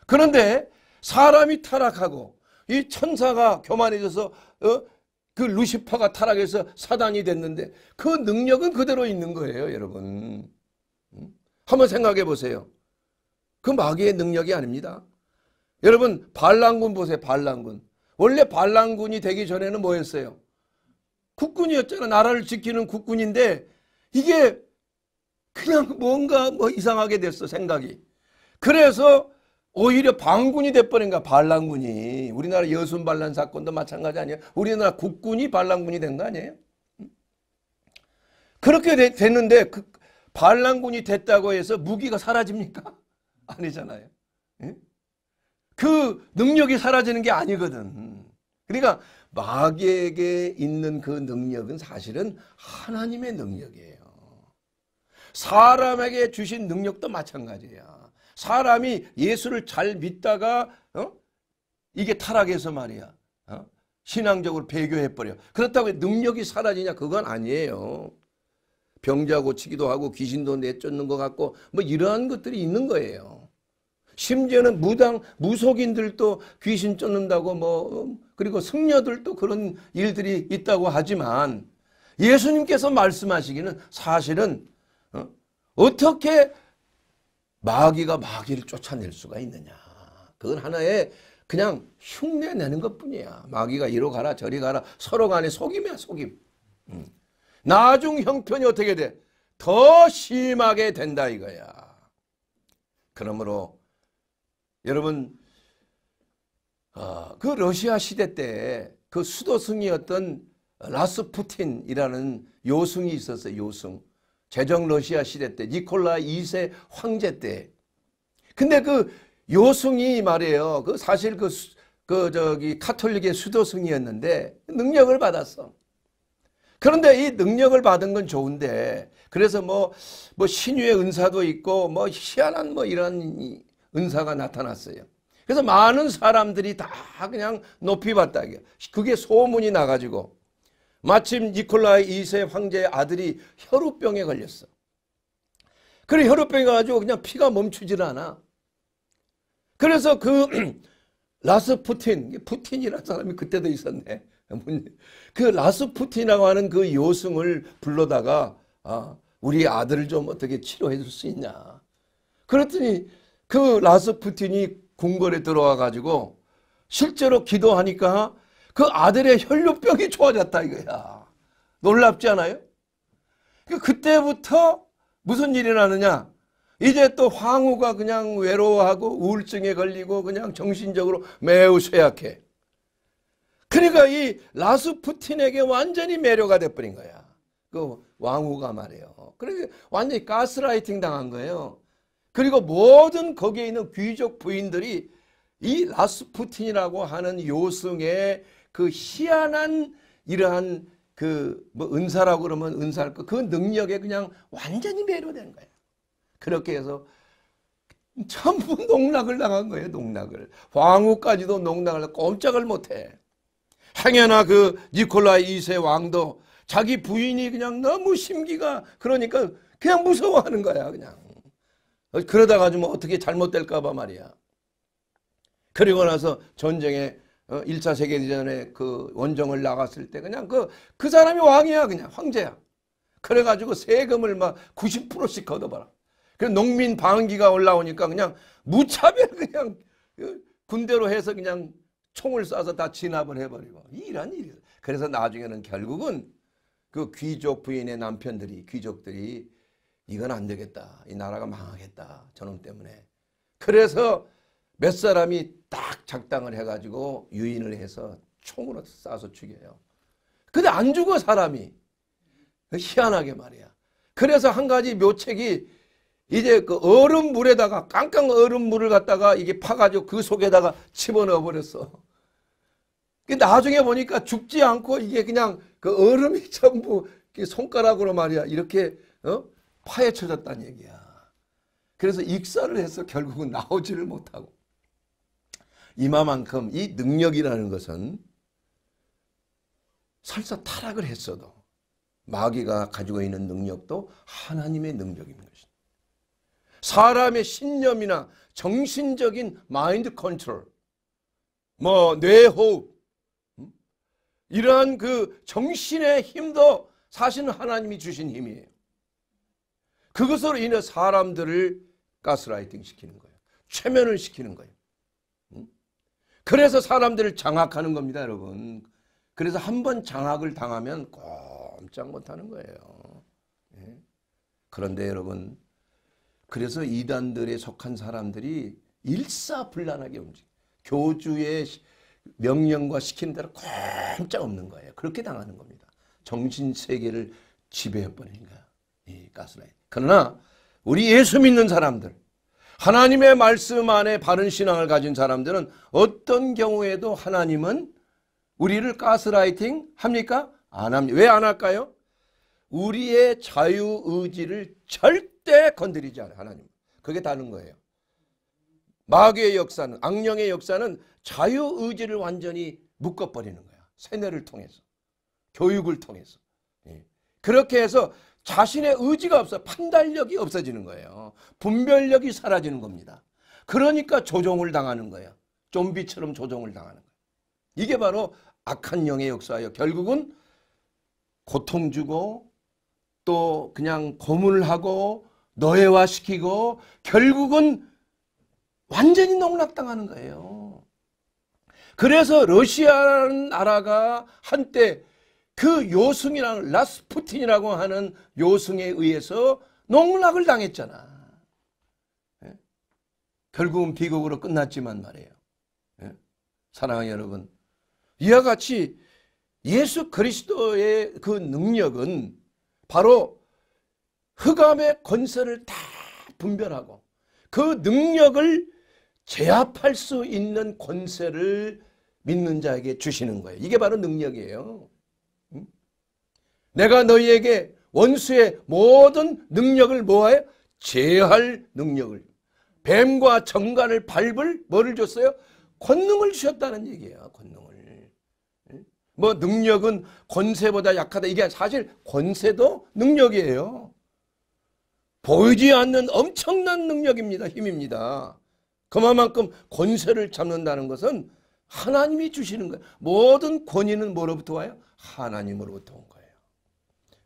그런데 사람이 타락하고 이 천사가 교만해져서 어? 그 루시퍼가 타락해서 사단이 됐는데 그 능력은 그대로 있는 거예요 여러분 한번 생각해 보세요 그 마귀의 능력이 아닙니다 여러분 반란군 보세요 반란군 원래 반란군이 되기 전에는 뭐였어요 국군이었잖아요 나라를 지키는 국군인데 이게 그냥 뭔가 뭐 이상하게 됐어 생각이 그래서 오히려 반군이 돼버린가 반란군이 우리나라 여순 반란 사건도 마찬가지 아니에 우리나라 국군이 반란군이 된 거 아니에요 그렇게 되, 됐는데 그 반란군이 됐다고 해서 무기가 사라집니까 <laughs> 아니잖아요 그 능력이 사라지는 게 아니거든 그러니까 마귀에게 있는 그 능력은 사실은 하나님의 능력이에요 사람에게 주신 능력도 마찬가지예요 사람이 예수를 잘 믿다가 어? 이게 타락해서 말이야. 어? 신앙적으로 배교해버려. 그렇다고 능력이 사라지냐 그건 아니에요. 병자 고치기도 하고 귀신도 내쫓는 것 같고 뭐 이러한 것들이 있는 거예요. 심지어는 무당 무속인들도 귀신 쫓는다고 뭐 그리고 승려들도 그런 일들이 있다고 하지만 예수님께서 말씀하시기는 사실은 어? 어떻게 마귀가 마귀를 쫓아낼 수가 있느냐. 그건 하나의 그냥 흉내 내는 것 뿐이야. 마귀가 이로 가라 저리 가라 서로 간에 속임이야 속임. 음. 나중 형편이 어떻게 돼? 더 심하게 된다 이거야. 그러므로 여러분 어, 그 러시아 시대 때 그 수도승이었던 라스푸틴이라는 요승이 있었어요. 요승. 제정 러시아 시대 때 니콜라 2세 황제 때 근데 그 요승이 말이에요. 그 사실 그, 그 저기 카톨릭의 수도승이었는데 능력을 받았어. 그런데 이 능력을 받은 건 좋은데 그래서 뭐뭐 뭐 신유의 은사도 있고 뭐 희한한 뭐 이런 은사가 나타났어요. 그래서 많은 사람들이 다 그냥 높이 봤다. 그게 소문이 나가지고 마침 니콜라이 2세 황제의 아들이 혈우병에 걸렸어. 그래 혈우병이 가지고 그냥 피가 멈추질 않아. 그래서 그 <clears throat> 라스푸틴, 푸틴이라는 사람이 그때도 있었네. <laughs> 그 라스푸틴이라고 하는 그 요승을 불러다가 아, 우리 아들을 좀 어떻게 치료해 줄 수 있냐. 그랬더니 그 라스푸틴이 궁궐에 들어와 가지고 실제로 기도하니까 그 아들의 혈뇨병이 좋아졌다 이거야. 놀랍지 않아요? 그러니까 그때부터 무슨 일이 나느냐? 이제 또 황후가 그냥 외로워하고 우울증에 걸리고 그냥 정신적으로 매우 쇠약해. 그러니까 이 라스푸틴에게 완전히 매료가 돼버린 거야. 그 왕후가 말이요 그러니 완전히 가스라이팅 당한 거예요. 그리고 모든 거기에 있는 귀족 부인들이 이 라스푸틴이라고 하는 요승의 그 희한한 이러한 그 뭐 은사라고 그러면 은사할 거그 능력에 그냥 완전히 매료된 거야. 그렇게 해서 전부 <laughs> 농락을 당한 거예요. 농락을. 황후까지도 농락을 꼼짝을 못해. 행여나 그 니콜라이 2세 왕도 자기 부인이 그냥 너무 심기가 그러니까 그냥 무서워하는 거야 그냥. 그러다가 좀 어떻게 잘못될까 봐 말이야. 그리고 나서 전쟁에 1차 어, 세계대전에 그 원정을 나갔을 때 그냥 그, 그 사람이 왕이야 그냥 황제야. 그래가지고 세금을 막 90%씩 걷어봐라. 그래서 농민 방기가 올라오니까 그냥 무차별 그냥 그 군대로 해서 그냥 총을 쏴서 다 진압을 해버리고 이런 일이 그래서 나중에는 결국은 그 귀족 부인의 남편들이 귀족들이 이건 안 되겠다. 이 나라가 망하겠다. 저놈 때문에. 그래서 몇 사람이 딱 작당을 해가지고 유인을 해서 총으로 쏴서 죽여요. 근데 안 죽어 사람이. 희한하게 말이야. 그래서 한 가지 묘책이 이제 그 얼음 물에다가 깡깡 얼음 물을 갖다가 이게 파가지고 그 속에다가 집어넣어 버렸어. 그 나중에 보니까 죽지 않고 이게 그냥 그 얼음이 <laughs> 전부 손가락으로 말이야 이렇게 어? 파헤쳐졌다는 얘기야. 그래서 익사를 해서 결국은 나오지를 못하고 이마만큼 이 능력이라는 것은 설사 타락을 했어도 마귀가 가지고 있는 능력도 하나님의 능력인 것입니다. 사람의 신념이나 정신적인 마인드 컨트롤, 뭐 뇌호흡, 음? 이러한 그 정신의 힘도 사실은 하나님이 주신 힘이에요. 그것으로 인해 사람들을 가스라이팅 시키는 거예요. 최면을 시키는 거예요. 그래서 사람들을 장악하는 겁니다, 여러분. 그래서 한 번 장악을 당하면 꼼짝 못하는 거예요. 예? 그런데 여러분, 그래서 이단들에 속한 사람들이 일사불란하게 움직여. 교주의 명령과 시키는 대로 꼼짝 없는 거예요. 그렇게 당하는 겁니다. 정신세계를 지배해버리는 거이가스라이 그러나 우리 예수 믿는 사람들 하나님의 말씀 안에 바른 신앙을 가진 사람들은 어떤 경우에도 하나님은 우리를 가스라이팅 합니까? 안 합니다. 왜 안 할까요? 우리의 자유 의지를 절대 건드리지 않아요. 하나님. 그게 다른 거예요. 마귀의 역사는 악령의 역사는 자유 의지를 완전히 묶어버리는 거야. 세뇌를 통해서 교육을 통해서 예. 그렇게 해서 자신의 의지가 없어 판단력이 없어지는 거예요. 분별력이 사라지는 겁니다. 그러니까 조종을 당하는 거예요. 좀비처럼 조종을 당하는 거예요. 이게 바로 악한 영의 역사예요. 결국은 고통 주고 또 그냥 고문을 하고 너예화시키고 결국은 완전히 농락당하는 거예요. 그래서 러시아 나라가 한때 그요승이랑 라스푸틴이라고 하는 요승에 의해서 농락을 당했잖아. 예? 결국은 비극으로 끝났지만 말이에요. 예? 사랑하는 여러분, 이와 같이 예수 그리스도의 그 능력은 바로 흑암의 권세를 다 분별하고 그 능력을 제압할 수 있는 권세를 믿는 자에게 주시는 거예요. 이게 바로 능력이에요. 내가 너희에게 원수의 모든 능력을 모아야 제할 능력을 뱀과 정관을 밟을 뭐를 줬어요? 권능을 주셨다는 얘기야. 권능을. 뭐 능력은 권세보다 약하다. 이게 사실 권세도 능력이에요. 보이지 않는 엄청난 능력입니다. 힘입니다. 그만큼 권세를 잡는다는 것은 하나님이 주시는 거예요. 모든 권위는 뭐로부터 와요? 하나님으로부터 온 거예요.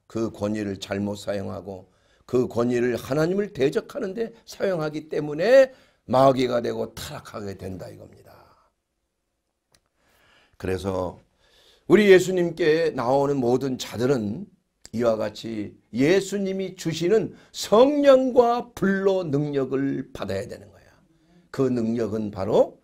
그 권위를 잘못 사용하고 그 권위를 하나님을 대적하는 데 사용하기 때문에 마귀가 되고 타락하게 된다 이겁니다. 그래서 우리 예수님께 나오는 모든 자들은 이와 같이 예수님이 주시는 성령과 불로 능력을 받아야 되는 거야. 그 능력은 바로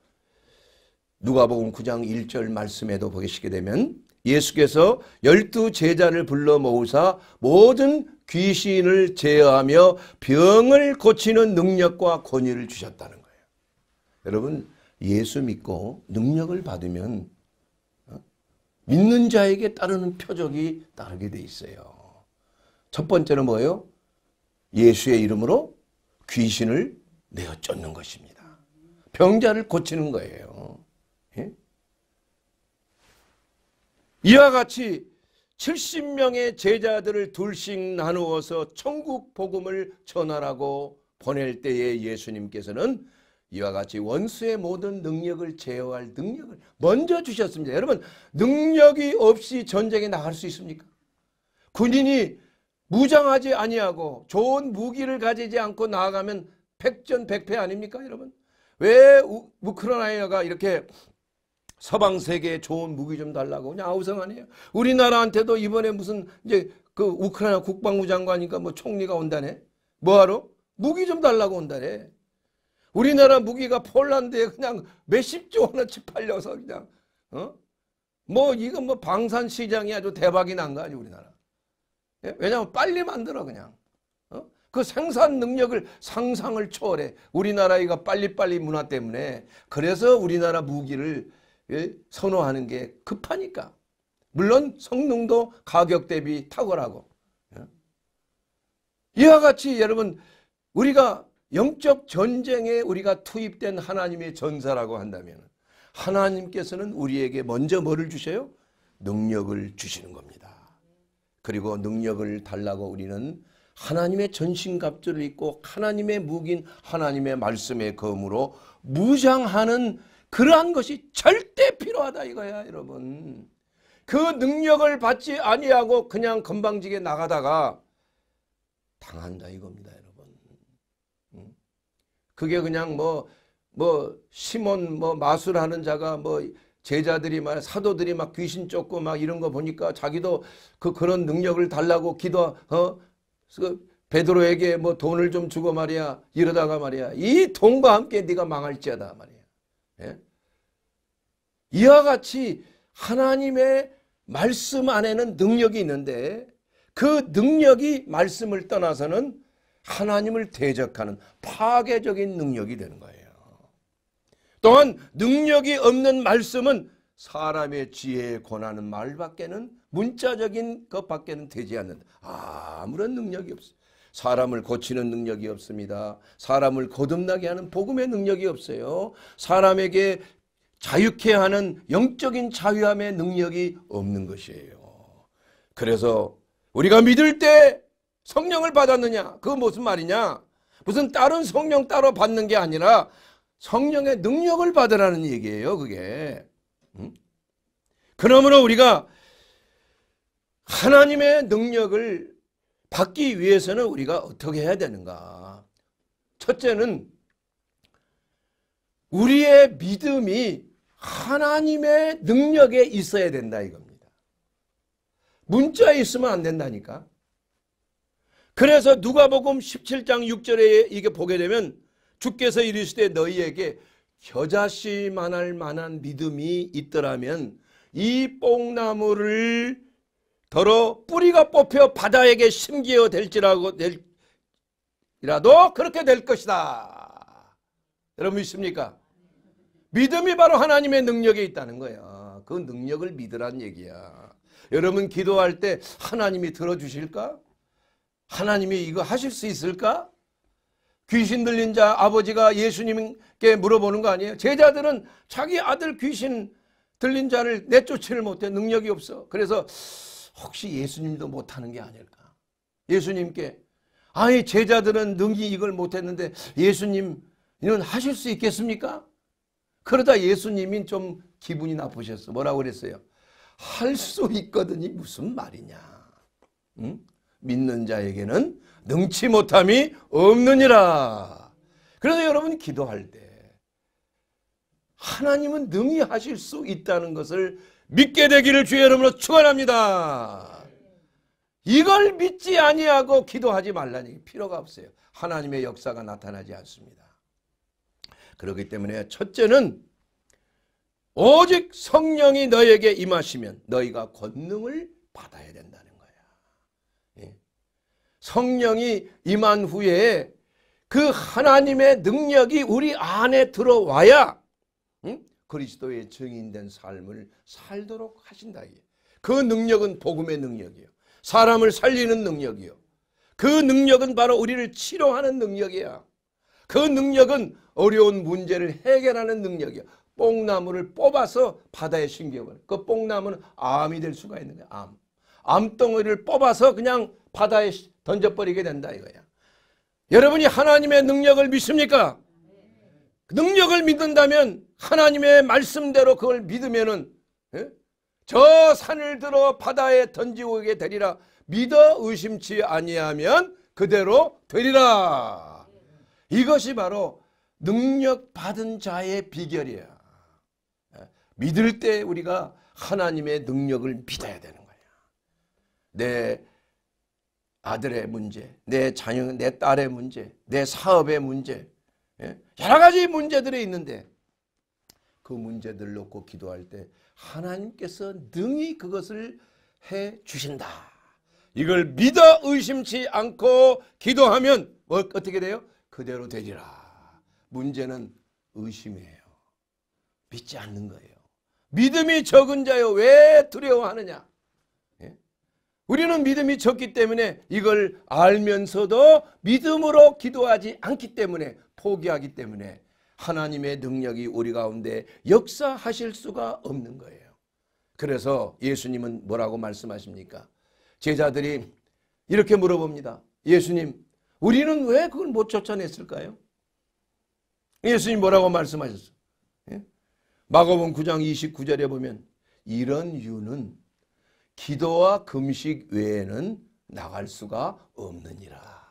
누가복음 9장 1절 말씀에도 보시게 되면 예수께서 열두 제자를 불러 모으사 모든 귀신을 제어하며 병을 고치는 능력과 권위를 주셨다는 거예요. 여러분 예수 믿고 능력을 받으면 어? 믿는 자에게 따르는 표적이 따르게 돼 있어요. 첫 번째는 뭐예요? 예수의 이름으로 귀신을 내어 쫓는 것입니다. 병자를 고치는 거예요. 예? 이와 같이 70명의 제자들을 둘씩 나누어서 천국 복음을 전하라고 보낼 때에 예수님께서는 이와 같이 원수의 모든 능력을 제어할 능력을 먼저 주셨습니다. 여러분 능력이 없이 전쟁에 나갈 수 있습니까? 군인이 무장하지 아니하고 좋은 무기를 가지지 않고 나아가면 백전백패 아닙니까 여러분? 왜 우크라이나가 이렇게 서방 세계에 좋은 무기 좀 달라고 그냥 아우성 아니에요. 우리나라한테도 이번에 무슨 이제 그 우크라이나 국방부 장관이니까 뭐 총리가 온다네. 뭐하러? 무기 좀 달라고 온다네. 우리나라 무기가 폴란드에 그냥 몇십조 원어치 팔려서 그냥 어? 뭐 이건 뭐 방산 시장이 아주 대박이 난 거 아니 우리나라. 예? 왜냐하면 빨리 만들어 그냥. 어? 그 생산 능력을 상상을 초월해. 우리나라 이거 빨리빨리 문화 때문에 그래서 우리나라 무기를 예? 선호하는 게 급하니까. 물론 성능도 가격 대비 탁월하고. 예? 이와 같이 여러분 우리가 영적 전쟁에 우리가 투입된 하나님의 전사라고 한다면 하나님께서는 우리에게 먼저 뭐를 주셔요? 능력을 주시는 겁니다. 그리고 능력을 달라고 우리는 하나님의 전신갑주를 입고 하나님의 무인 하나님의 말씀의 검으로 무장하는 그러한 것이 절대 필요하다 이거야 여러분. 그 능력을 받지 아니하고 그냥 건방지게 나가다가 당한다 이겁니다 여러분. 그게 그냥 뭐뭐 뭐 시몬 뭐, 뭐 마술하는 자가 뭐 제자들이 말 사도들이 막 귀신 쫓고 막 이런 거 보니까 자기도 그 그런 능력을 달라고 기도 어 그 베드로에게 뭐 돈을 좀 주고 말이야 이러다가 말이야 이 돈과 함께 네가 망할지하다 말이야 예? 이와 같이 하나님의 말씀 안에는 능력이 있는데 그 능력이 말씀을 떠나서는 하나님을 대적하는 파괴적인 능력이 되는 거예요. 또한 능력이 없는 말씀은 사람의 지혜에 권하는 말밖에는 문자적인 것밖에는 되지 않는다. 아무런 능력이 없어요. 사람을 고치는 능력이 없습니다. 사람을 거듭나게 하는 복음의 능력이 없어요. 사람에게 자유케 하는 영적인 자유함의 능력이 없는 것이에요. 그래서 우리가 믿을 때 성령을 받았느냐? 그 무슨 말이냐? 무슨 다른 성령 따로 받는 게 아니라 성령의 능력을 받으라는 얘기예요. 그게. 음? 그러므로 우리가 하나님의 능력을 받기 위해서는 우리가 어떻게 해야 되는가? 첫째는 우리의 믿음이 하나님의 능력에 있어야 된다 이겁니다. 문자에 있으면 안 된다니까. 그래서 누가복음 17장 6절에 이게 보게 되면 주께서 이르시되 너희에게 겨자씨만할 만한 믿음이 있더라면 이 뽕나무를 더러 뿌리가 뽑혀 바다에게 심기어 될지라고 될이라도 그렇게 될 것이다. 여러분 믿습니까? 믿음이 바로 하나님의 능력에 있다는 거야. 그 능력을 믿으란 얘기야. 여러분 기도할 때 하나님이 들어주실까? 하나님이 이거 하실 수 있을까? 귀신 들린 자 아버지가 예수님께 물어보는 거 아니에요? 제자들은 자기 아들 귀신 들린 자를 내쫓지를 못해 능력이 없어. 그래서 혹시 예수님도 못하는 게 아닐까? 예수님께 아예 제자들은 능히 이걸 못했는데 예수님 이 하실 수 있겠습니까? 그러다 예수님이 좀 기분이 나쁘셨어. 뭐라고 그랬어요? 할 수 있거든이 무슨 말이냐. 응? 믿는 자에게는 능치 못함이 없느니라. 그래서 여러분 기도할 때 하나님은 능히 하실 수 있다는 것을 믿게 되기를 주의 이름으로 축원합니다. 이걸 믿지 아니하고 기도하지 말라니 필요가 없어요. 하나님의 역사가 나타나지 않습니다. 그렇기 때문에 첫째는 오직 성령이 너에게 임하시면 너희가 권능을 받아야 된다는 거야. 예. 성령이 임한 후에 그 하나님의 능력이 우리 안에 들어와야 응? 그리스도의 증인된 삶을 살도록 하신다. 그 능력은 복음의 능력이요. 사람을 살리는 능력이요. 그 능력은 바로 우리를 치료하는 능력이야. 그 능력은 어려운 문제를 해결하는 능력이야. 뽕나무를 뽑아서 바다에 신경을. 그 뽕나무는 암이 될 수가 있는 거야. 암. 암덩어리를 뽑아서 그냥 바다에 던져버리게 된다 이거야. 여러분이 하나님의 능력을 믿습니까? 능력을 믿는다면 하나님의 말씀대로 그걸 믿으면은 예? 저 산을 들어 바다에 던지고 게 되리라 믿어 의심치 아니하면 그대로 되리라 이것이 바로 능력 받은 자의 비결이야 예? 믿을 때 우리가 하나님의 능력을 믿어야 되는 거야 내 아들의 문제 내 자녀 내 딸의 문제 내 사업의 문제 예? 여러 가지 문제들이 있는데 그 문제들 놓고 기도할 때 하나님께서 능히 그것을 해 주신다. 이걸 믿어 의심치 않고 기도하면 뭐 어떻게 돼요? 그대로 되리라. 문제는 의심이에요. 믿지 않는 거예요. 믿음이 적은 자여 왜 두려워하느냐? 예? 우리는 믿음이 적기 때문에 이걸 알면서도 믿음으로 기도하지 않기 때문에 포기하기 때문에 하나님의 능력이 우리 가운데 역사하실 수가 없는 거예요. 그래서 예수님은 뭐라고 말씀하십니까? 제자들이 이렇게 물어봅니다. 예수님, 우리는 왜 그걸 못 쫓아냈을까요? 예수님 뭐라고 말씀하셨어 예? 마가복 9장 29절에 보면 이런 유는 기도와 금식 외에는 나갈 수가 없느니라.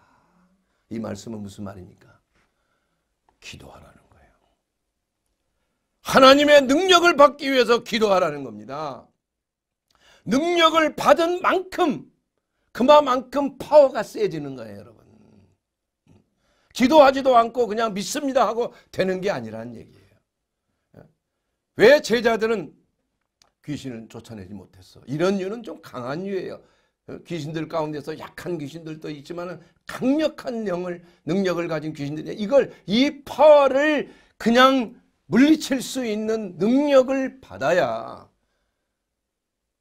이 말씀은 무슨 말입니까? 기도하라는 하나님의 능력을 받기 위해서 기도하라는 겁니다. 능력을 받은 만큼 그만큼 파워가 세지는 거예요 여러분. 기도하지도 않고 그냥 믿습니다 하고 되는 게 아니라는 얘기예요. 왜 제자들은 귀신을 쫓아내지 못했어? 이런 이유는 좀 강한 이유예요. 귀신들 가운데서 약한 귀신들도 있지만 강력한 영을 능력을 가진 귀신들이 이걸 이 파워를 그냥 물리칠 수 있는 능력을 받아야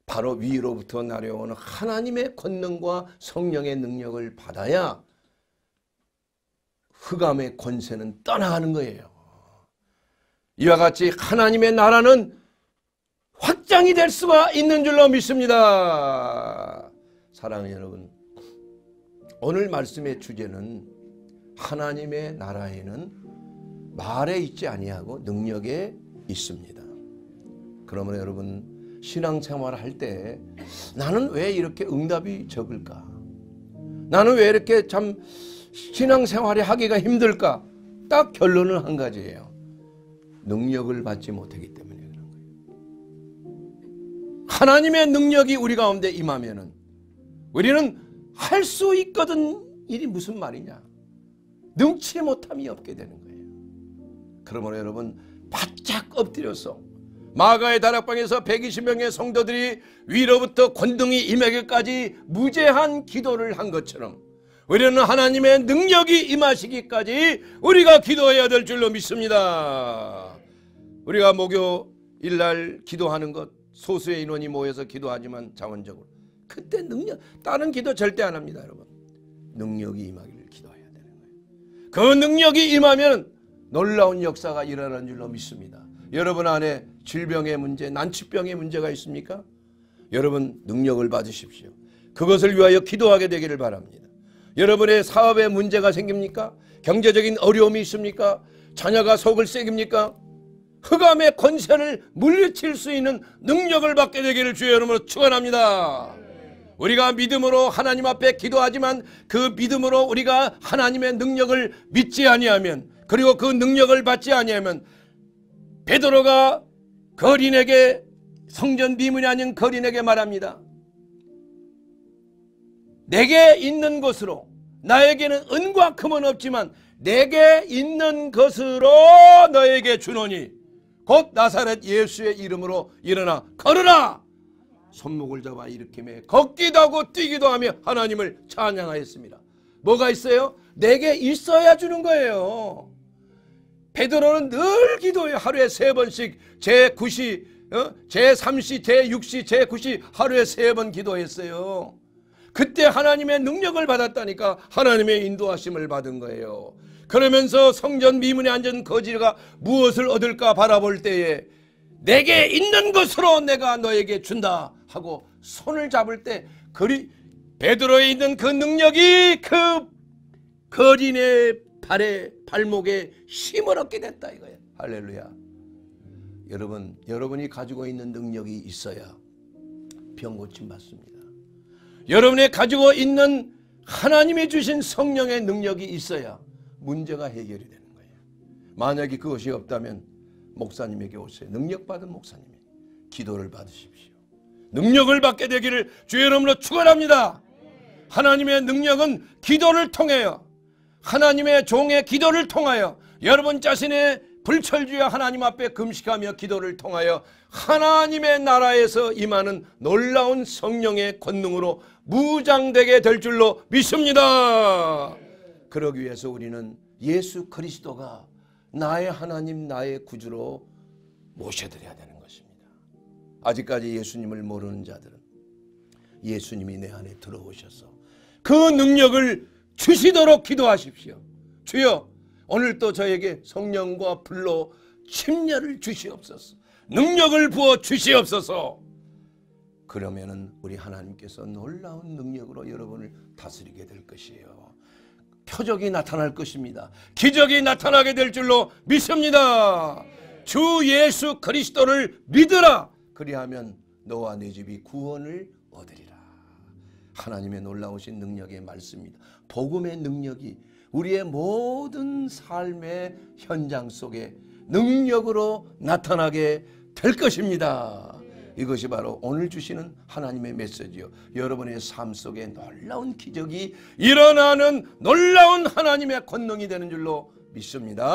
바로 위로부터 내려오는 하나님의 권능과 성령의 능력을 받아야 흑암의 권세는 떠나가는 거예요. 이와 같이 하나님의 나라는 확장이 될 수가 있는 줄로 믿습니다. 사랑하는 여러분, 오늘 말씀의 주제는 하나님의 나라에는 말에 있지 아니하고 능력에 있습니다. 그러므로 여러분 신앙생활 할때 나는 왜 이렇게 응답이 적을까? 나는 왜 이렇게 참 신앙생활이 하기가 힘들까? 딱 결론은 한 가지예요. 능력을 받지 못하기 때문에 그런 거예요. 하나님의 능력이 우리 가운데 임하면은 우리는 할 수 있거든 일이 무슨 말이냐? 능치 못함이 없게 되는 거예요. 그러므로 여러분 바짝 엎드려서 마가의 다락방에서 120명의 성도들이 위로부터 권둥이 임하기까지 무제한 기도를 한 것처럼 우리는 하나님의 능력이 임하시기까지 우리가 기도해야 될 줄로 믿습니다. 우리가 목요 일날 기도하는 것 소수의 인원이 모여서 기도하지만 자원적으로 그때 능력 다른 기도 절대 안 합니다 여러분 능력이 임하기를 기도해야 되는 거예요 그 능력이 임하면 놀라운 역사가 일어나는 줄로 믿습니다. 여러분 안에 질병의 문제, 난치병의 문제가 있습니까? 여러분 능력을 받으십시오. 그것을 위하여 기도하게 되기를 바랍니다. 여러분의 사업에 문제가 생깁니까? 경제적인 어려움이 있습니까? 자녀가 속을 새깁니까? 흑암의 권세를 물리칠 수 있는 능력을 받게 되기를 주의 이름으로 축원합니다. 우리가 믿음으로 하나님 앞에 기도하지만 그 믿음으로 우리가 하나님의 능력을 믿지 아니하면 그리고 그 능력을 받지 아니하면 베드로가 거린에게 성전 비문이 아닌 거린에게 말합니다. 내게 있는 것으로 나에게는 은과 금은 없지만 내게 있는 것으로 너에게 주노니 곧 나사렛 예수의 이름으로 일어나 걸으라 손목을 잡아 일으키며 걷기도 하고 뛰기도 하며 하나님을 찬양하였습니다. 뭐가 있어요? 내게 있어야 주는 거예요. 베드로는 늘 기도해요. 하루에 세 번씩 제9시, 어? 제3시, 제6시, 제9시 하루에 세 번 기도했어요. 그때 하나님의 능력을 받았다니까 하나님의 인도하심을 받은 거예요. 그러면서 성전 미문에 앉은 거지가 무엇을 얻을까 바라볼 때에 내게 있는 것으로 내가 너에게 준다 하고 손을 잡을 때 그리 베드로에 있는 그 능력이 그 거린의 발에 발목에 힘을 얻게 됐다 이거예요. 할렐루야. 여러분 여러분이 가지고 있는 능력이 있어야 병 고침 받습니다. 여러분이 가지고 있는 하나님이 주신 성령의 능력이 있어야 문제가 해결이 되는 거예요. 만약에 그것이 없다면 목사님에게 오세요. 능력 받은 목사님이 기도를 받으십시오. 능력을 받게 되기를 주의 이름으로 축원합니다. 하나님의 능력은 기도를 통해요. 하나님의 종의 기도를 통하여 여러분 자신의 불철주야 하나님 앞에 금식하며 기도를 통하여 하나님의 나라에서 임하는 놀라운 성령의 권능으로 무장되게 될 줄로 믿습니다. 그러기 위해서 우리는 예수 그리스도가 나의 하나님 나의 구주로 모셔드려야 되는 것입니다. 아직까지 예수님을 모르는 자들은 예수님이 내 안에 들어오셔서 그 능력을 주시도록 기도하십시오. 주여 오늘도 저에게 성령과 불로 침례를 주시옵소서. 능력을 부어 주시옵소서. 그러면은 우리 하나님께서 놀라운 능력으로 여러분을 다스리게 될 것이에요. 표적이 나타날 것입니다. 기적이 나타나게 될 줄로 믿습니다. 주 예수 그리스도를 믿으라. 그리하면 너와 네 집이 구원을 얻으리라. 하나님의 놀라우신 능력의 말씀입니다. 복음의 능력이 우리의 모든 삶의 현장 속에 능력으로 나타나게 될 것입니다. 이것이 바로 오늘 주시는 하나님의 메시지요. 여러분의 삶 속에 놀라운 기적이 일어나는 놀라운 하나님의 권능이 되는 줄로 믿습니다.